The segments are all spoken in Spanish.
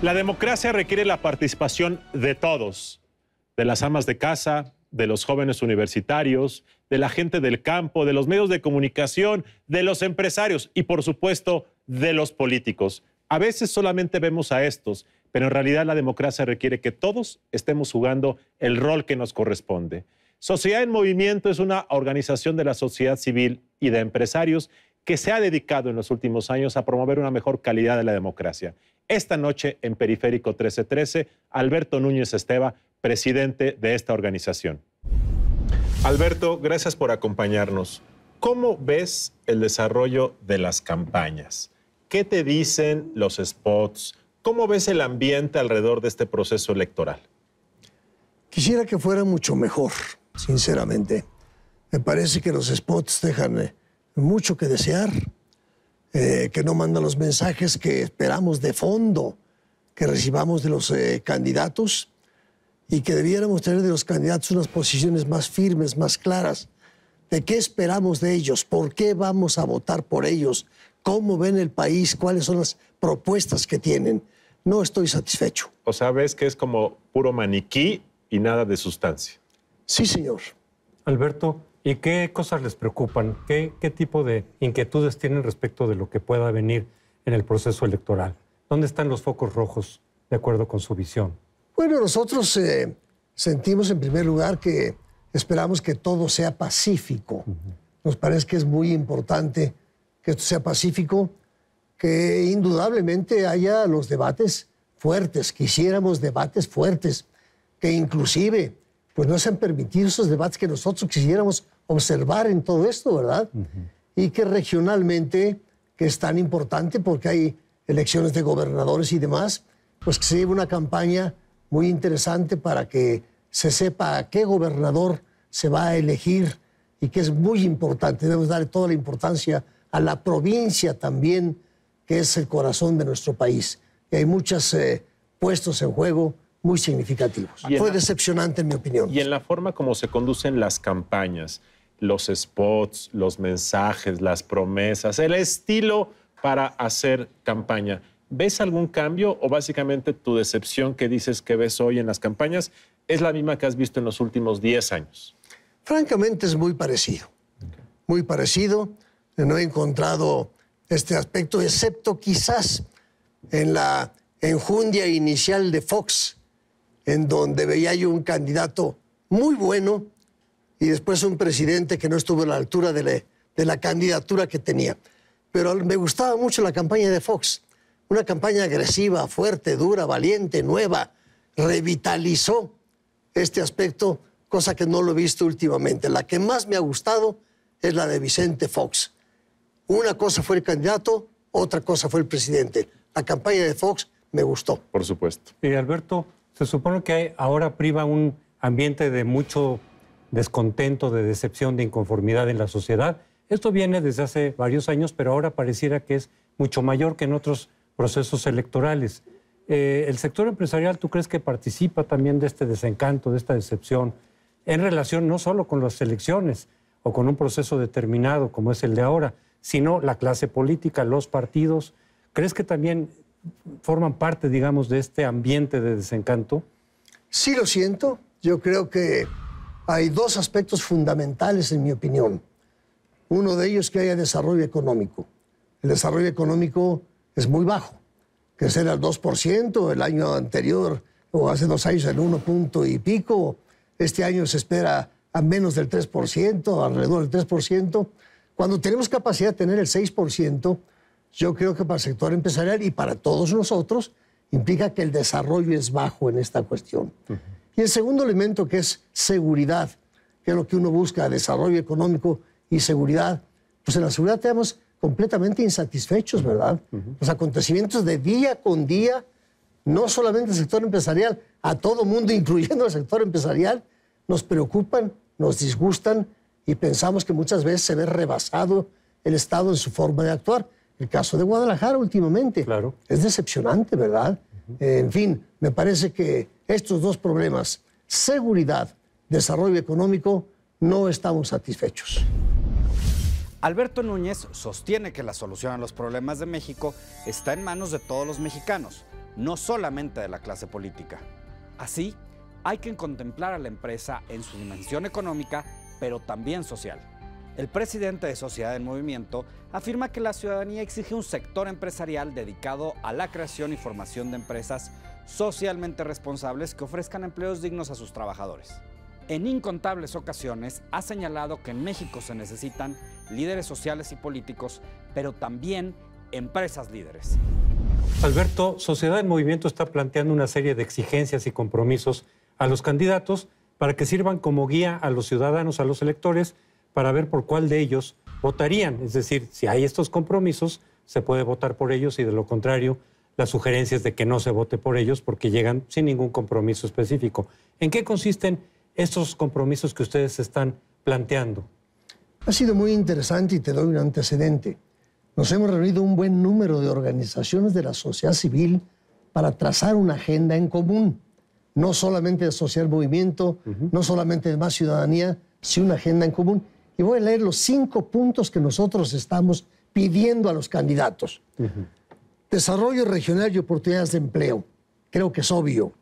La democracia requiere la participación de todos, de las amas de casa, de los jóvenes universitarios, de la gente del campo, de los medios de comunicación, de los empresarios y por supuesto de los políticos. A veces solamente vemos a estos, pero en realidad la democracia requiere que todos estemos jugando el rol que nos corresponde. Sociedad en Movimiento es una organización de la sociedad civil y de empresarios que se ha dedicado en los últimos años a promover una mejor calidad de la democracia. Esta noche en Periférico 1313, Alberto Núñez Esteva, presidente de esta organización. Alberto, gracias por acompañarnos. ¿Cómo ves el desarrollo de las campañas? ¿Qué te dicen los spots? ¿Cómo ves el ambiente alrededor de este proceso electoral? Quisiera que fuera mucho mejor, sinceramente. Me parece que los spots dejan eh, mucho que desear, eh, que no mandan los mensajes que esperamos de fondo que recibamos de los eh, candidatos y que debiéramos tener de los candidatos unas posiciones más firmes, más claras, de qué esperamos de ellos, por qué vamos a votar por ellos, cómo ven el país, cuáles son las propuestas que tienen. No estoy satisfecho. O sea, ves que es como puro maniquí y nada de sustancia. Sí, señor. Alberto, ¿Y qué cosas les preocupan? ¿Qué, ¿Qué tipo de inquietudes tienen respecto de lo que pueda venir en el proceso electoral? ¿Dónde están los focos rojos, de acuerdo con su visión? Bueno, nosotros eh, sentimos en primer lugar que esperamos que todo sea pacífico. Nos parece que es muy importante que esto sea pacífico, que indudablemente haya los debates fuertes, quisiéramos debates fuertes, que inclusive pues no sean han permitido esos debates que nosotros quisiéramos observar en todo esto, ¿verdad? Y que regionalmente, que es tan importante porque hay elecciones de gobernadores y demás, pues que se lleve una campaña muy interesante para que se sepa a qué gobernador se va a elegir y que es muy importante. Debemos darle toda la importancia a la provincia también, que es el corazón de nuestro país. Y hay muchos eh, puestos en juego muy significativos. Fue decepcionante en mi opinión. Y en la forma como se conducen las campañas los spots, los mensajes, las promesas, el estilo para hacer campaña. ¿Ves algún cambio o básicamente tu decepción que dices que ves hoy en las campañas es la misma que has visto en los últimos 10 años? Francamente es muy parecido, muy parecido. No he encontrado este aspecto, excepto quizás en la enjundia inicial de Fox, en donde veía yo un candidato muy bueno, y después un presidente que no estuvo a la altura de la, candidatura que tenía. Pero me gustaba mucho la campaña de Fox, una campaña agresiva, fuerte, dura, valiente, nueva, revitalizó este aspecto, cosa que no lo he visto últimamente. La que más me ha gustado es la de Vicente Fox. Una cosa fue el candidato, otra cosa fue el presidente. La campaña de Fox me gustó. Por supuesto. Y eh, Alberto, se supone que ahora priva un ambiente de mucho descontento, de decepción, de inconformidad en la sociedad. Esto viene desde hace varios años, pero ahora pareciera que es mucho mayor que en otros procesos electorales. Eh, ¿El sector empresarial tú crees que participa también de este desencanto, de esta decepción, en relación no solo con las elecciones o con un proceso determinado como es el de ahora, sino la clase política, los partidos? ¿Crees que también forman parte, digamos, de este ambiente de desencanto? Sí lo siento. Yo creo que hay dos aspectos fundamentales, en mi opinión. Uno de ellos que haya desarrollo económico. El desarrollo económico es muy bajo, que será el 2%, el año anterior o hace dos años el 1 punto y pico, este año se espera a menos del 3%, alrededor del 3%. Cuando tenemos capacidad de tener el 6%, yo creo que para el sector empresarial y para todos nosotros implica que el desarrollo es bajo en esta cuestión. Y el segundo elemento que es seguridad, que es lo que uno busca, desarrollo económico y seguridad. Pues en la seguridad tenemos completamente insatisfechos, ¿verdad? Los acontecimientos de día con día, no solamente el sector empresarial, a todo mundo, incluyendo el sector empresarial, nos preocupan, nos disgustan y pensamos que muchas veces se ve rebasado el Estado en su forma de actuar. El caso de Guadalajara últimamente. Claro. Es decepcionante, ¿verdad? en fin, me parece que estos dos problemas, seguridad, desarrollo económico, no estamos satisfechos. Alberto Núñez sostiene que la solución a los problemas de México está en manos de todos los mexicanos, no solamente de la clase política. Así, hay que contemplar a la empresa en su dimensión económica, pero también social. El presidente de Sociedad en Movimiento afirma que la ciudadanía exige un sector empresarial dedicado a la creación y formación de empresas socialmente responsables que ofrezcan empleos dignos a sus trabajadores. En incontables ocasiones ha señalado que en México se necesitan líderes sociales y políticos, pero también empresas líderes. Alberto, Sociedad en Movimiento está planteando una serie de exigencias y compromisos a los candidatos para que sirvan como guía a los ciudadanos, a los electores, para ver por cuál de ellos votarían. Es decir, si hay estos compromisos, se puede votar por ellos y de lo contrario las sugerencias de que no se vote por ellos porque llegan sin ningún compromiso específico. ¿En qué consisten estos compromisos que ustedes están planteando? Ha sido muy interesante y te doy un antecedente. Nos hemos reunido un buen número de organizaciones de la sociedad civil para trazar una agenda en común. No solamente de social movimiento, no solamente de más ciudadanía, sino una agenda en común. Y voy a leer los cinco puntos que nosotros estamos pidiendo a los candidatos. Desarrollo regional y oportunidades de empleo. Creo que es obvio.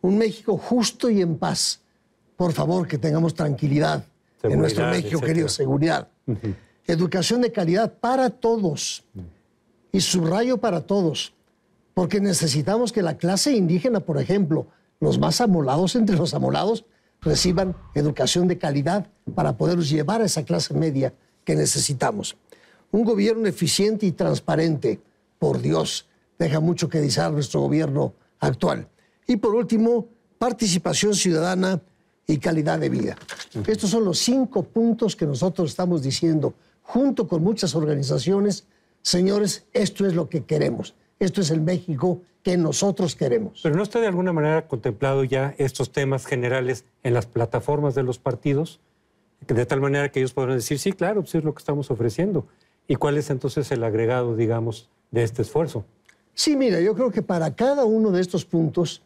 Un México justo y en paz. Por favor, que tengamos tranquilidad en nuestro México, querido, seguridad. Educación de calidad para todos. Y subrayo para todos. Porque necesitamos que la clase indígena, por ejemplo, los más amolados entre los amolados, reciban educación de calidad para poderlos llevar a esa clase media que necesitamos. Un gobierno eficiente y transparente por Dios, deja mucho que desear nuestro gobierno actual. Y por último, participación ciudadana y calidad de vida. Estos son los cinco puntos que nosotros estamos diciendo, junto con muchas organizaciones, señores, esto es lo que queremos, esto es el México que nosotros queremos. Pero ¿no está de alguna manera contemplado ya estos temas generales en las plataformas de los partidos? De tal manera que ellos podrán decir, sí, claro, sí pues es lo que estamos ofreciendo. ¿Y cuál es entonces el agregado, digamos, de este esfuerzo. Sí, mira, yo creo que para cada uno de estos puntos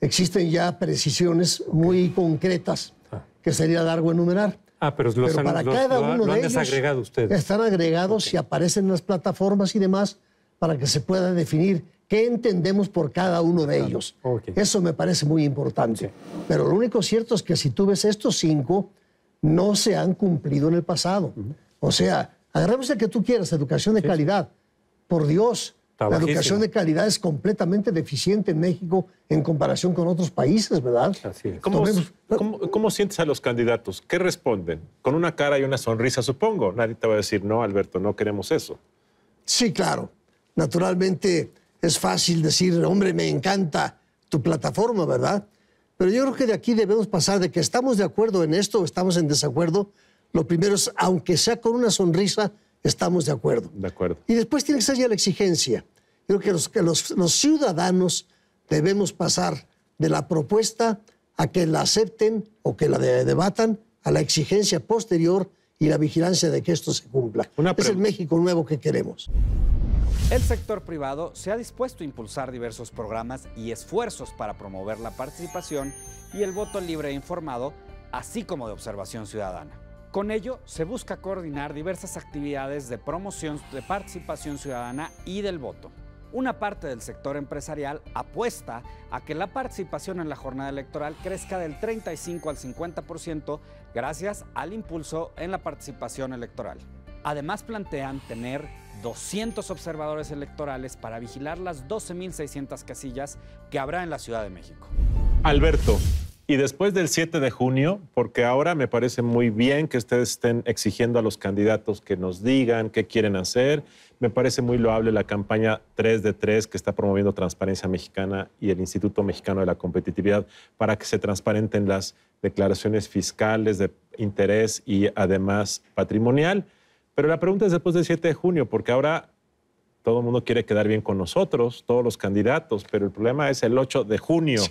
existen ya precisiones muy concretas ah. que sería largo enumerar. Ah, pero, los para cada uno han desagregado ustedes. están agregados y aparecen en las plataformas y demás para que se pueda definir qué entendemos por cada uno de ellos. Eso me parece muy importante. Pero lo único cierto es que si tú ves estos cinco, no se han cumplido en el pasado. O sea, agarremos el que tú quieras, educación de calidad, por Dios. la educación de calidad es completamente deficiente en México en comparación con otros países, ¿verdad? ¿Cómo, ¿Cómo, sientes a los candidatos? ¿Qué responden? Con una cara y una sonrisa, supongo. Nadie te va a decir, no, Alberto, no queremos eso. Sí, claro. Naturalmente es fácil decir, hombre, me encanta tu plataforma, ¿verdad? Pero yo creo que de aquí debemos pasar de que estamos de acuerdo en esto o estamos en desacuerdo. Lo primero es, aunque sea con una sonrisa, estamos de acuerdo. De acuerdo. Y después tiene que ser ya la exigencia. creo que los, los, ciudadanos debemos pasar de la propuesta a que la acepten o que la debatan a la exigencia posterior y la vigilancia de que esto se cumpla. es el México nuevo que queremos. El sector privado se ha dispuesto a impulsar diversos programas y esfuerzos para promover la participación y el voto libre e informado, así como de observación ciudadana. Con ello, se busca coordinar diversas actividades de promoción de participación ciudadana y del voto. Una parte del sector empresarial apuesta a que la participación en la jornada electoral crezca del 35 al 50% gracias al impulso en la participación electoral. Además plantean tener 200 observadores electorales para vigilar las 12.600 casillas que habrá en la Ciudad de México. Alberto, y después del 7 de junio, porque ahora me parece muy bien que ustedes estén exigiendo a los candidatos que nos digan qué quieren hacer. Me parece muy loable la campaña 3 de 3 que está promoviendo Transparencia Mexicana y el Instituto Mexicano de la Competitividad para que se transparenten las declaraciones fiscales de interés y además patrimonial. Pero la pregunta es después del 7 de junio, porque ahora todo el mundo quiere quedar bien con nosotros, todos los candidatos, pero el problema es el 8 de junio.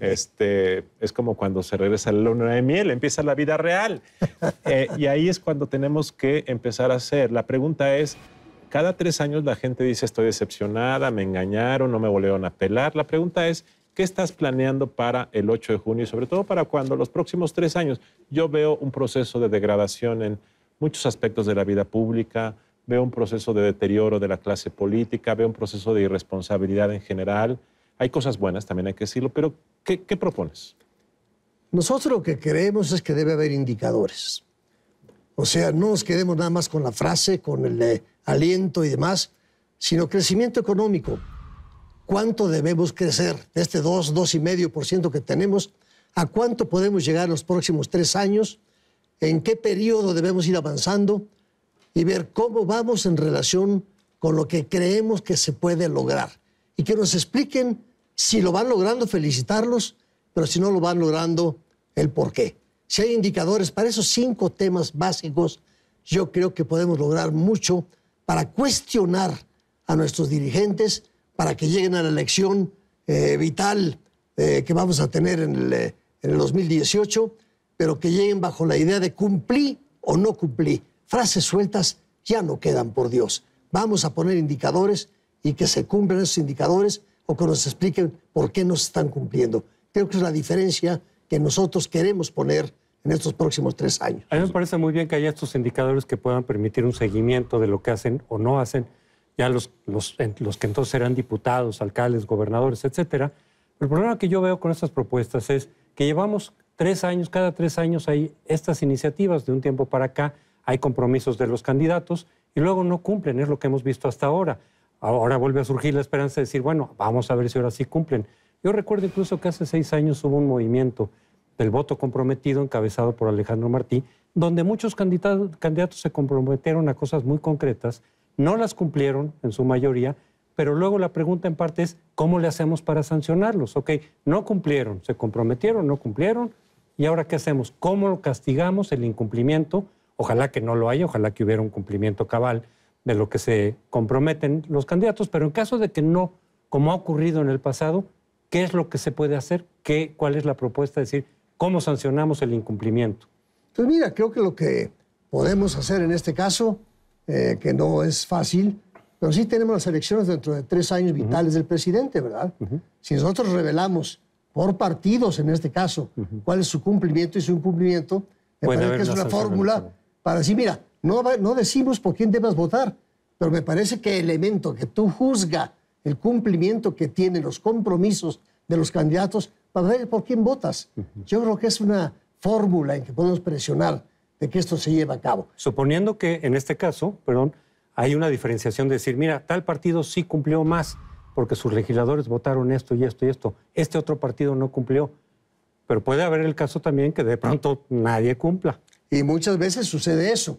Este, es como cuando se regresa la luna de miel, empieza la vida real. Eh, y ahí es cuando tenemos que empezar a hacer. La pregunta es, cada tres años la gente dice estoy decepcionada, me engañaron, no me volvieron a pelar. La pregunta es, ¿qué estás planeando para el 8 de junio y sobre todo para cuando los próximos tres años? Yo veo un proceso de degradación en muchos aspectos de la vida pública, veo un proceso de deterioro de la clase política, veo un proceso de irresponsabilidad en general. Hay cosas buenas, también hay que decirlo, pero ¿qué, propones? Nosotros lo que creemos es que debe haber indicadores. O sea, no nos quedemos nada más con la frase, con el eh, aliento y demás, sino crecimiento económico. ¿Cuánto debemos crecer de este 2, 2,5% que tenemos? ¿A cuánto podemos llegar en los próximos tres años? ¿En qué periodo debemos ir avanzando? y ver cómo vamos en relación con lo que creemos que se puede lograr. Y que nos expliquen si lo van logrando, felicitarlos, pero si no lo van logrando, el por qué. Si hay indicadores para esos cinco temas básicos, yo creo que podemos lograr mucho para cuestionar a nuestros dirigentes, para que lleguen a la elección eh, vital eh, que vamos a tener en el, eh, en el 2018, pero que lleguen bajo la idea de cumplí o no cumplí frases sueltas ya no quedan por Dios. Vamos a poner indicadores y que se cumplan esos indicadores o que nos expliquen por qué no se están cumpliendo. Creo que es la diferencia que nosotros queremos poner en estos próximos tres años. A mí me parece muy bien que haya estos indicadores que puedan permitir un seguimiento de lo que hacen o no hacen ya los, los, los que entonces serán diputados, alcaldes, gobernadores, etcétera. El problema que yo veo con estas propuestas es que llevamos tres años, cada tres años hay estas iniciativas de un tiempo para acá, hay compromisos de los candidatos y luego no cumplen, es lo que hemos visto hasta ahora. Ahora vuelve a surgir la esperanza de decir, bueno, vamos a ver si ahora sí cumplen. Yo recuerdo incluso que hace seis años hubo un movimiento del voto comprometido encabezado por Alejandro Martí, donde muchos candidatos, se comprometieron a cosas muy concretas, no las cumplieron en su mayoría, pero luego la pregunta en parte es, ¿cómo le hacemos para sancionarlos? Ok, no cumplieron, se comprometieron, no cumplieron, ¿y ahora qué hacemos? ¿Cómo castigamos el incumplimiento? Ojalá que no lo haya, ojalá que hubiera un cumplimiento cabal de lo que se comprometen los candidatos, pero en caso de que no, como ha ocurrido en el pasado, ¿qué es lo que se puede hacer? ¿Qué, ¿Cuál es la propuesta? Es decir, ¿cómo sancionamos el incumplimiento? Pues mira, creo que lo que podemos hacer en este caso, eh, que no es fácil, pero sí tenemos las elecciones dentro de tres años vitales del presidente, ¿verdad? Si nosotros revelamos por partidos en este caso cuál es su cumplimiento y su incumplimiento, me que es una fórmula para decir, mira, no, decimos por quién debas votar, pero me parece que el elemento que tú juzga el cumplimiento que tienen los compromisos de los candidatos para ver por quién votas. Yo creo que es una fórmula en que podemos presionar de que esto se lleve a cabo. Suponiendo que en este caso, perdón, hay una diferenciación de decir, mira, tal partido sí cumplió más porque sus legisladores votaron esto y esto y esto, este otro partido no cumplió, pero puede haber el caso también que de pronto nadie cumpla. Y muchas veces sucede eso.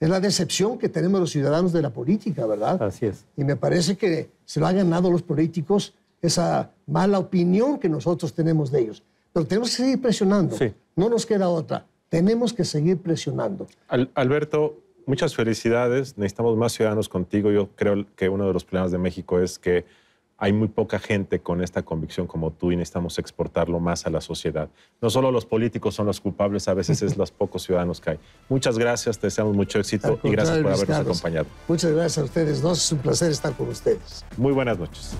Es la decepción que tenemos los ciudadanos de la política, ¿verdad? Así es. Y me parece que se lo han ganado los políticos esa mala opinión que nosotros tenemos de ellos. Pero tenemos que seguir presionando. No nos queda otra. Tenemos que seguir presionando. Alberto, muchas felicidades. Necesitamos más ciudadanos contigo. Yo creo que uno de los problemas de México es que hay muy poca gente con esta convicción como tú y necesitamos exportarlo más a la sociedad. No solo los políticos son los culpables, a veces es los pocos ciudadanos que hay. Muchas gracias, te deseamos mucho éxito y gracias por habernos acompañado. Muchas gracias a ustedes, nos es un placer estar con ustedes. Muy buenas noches.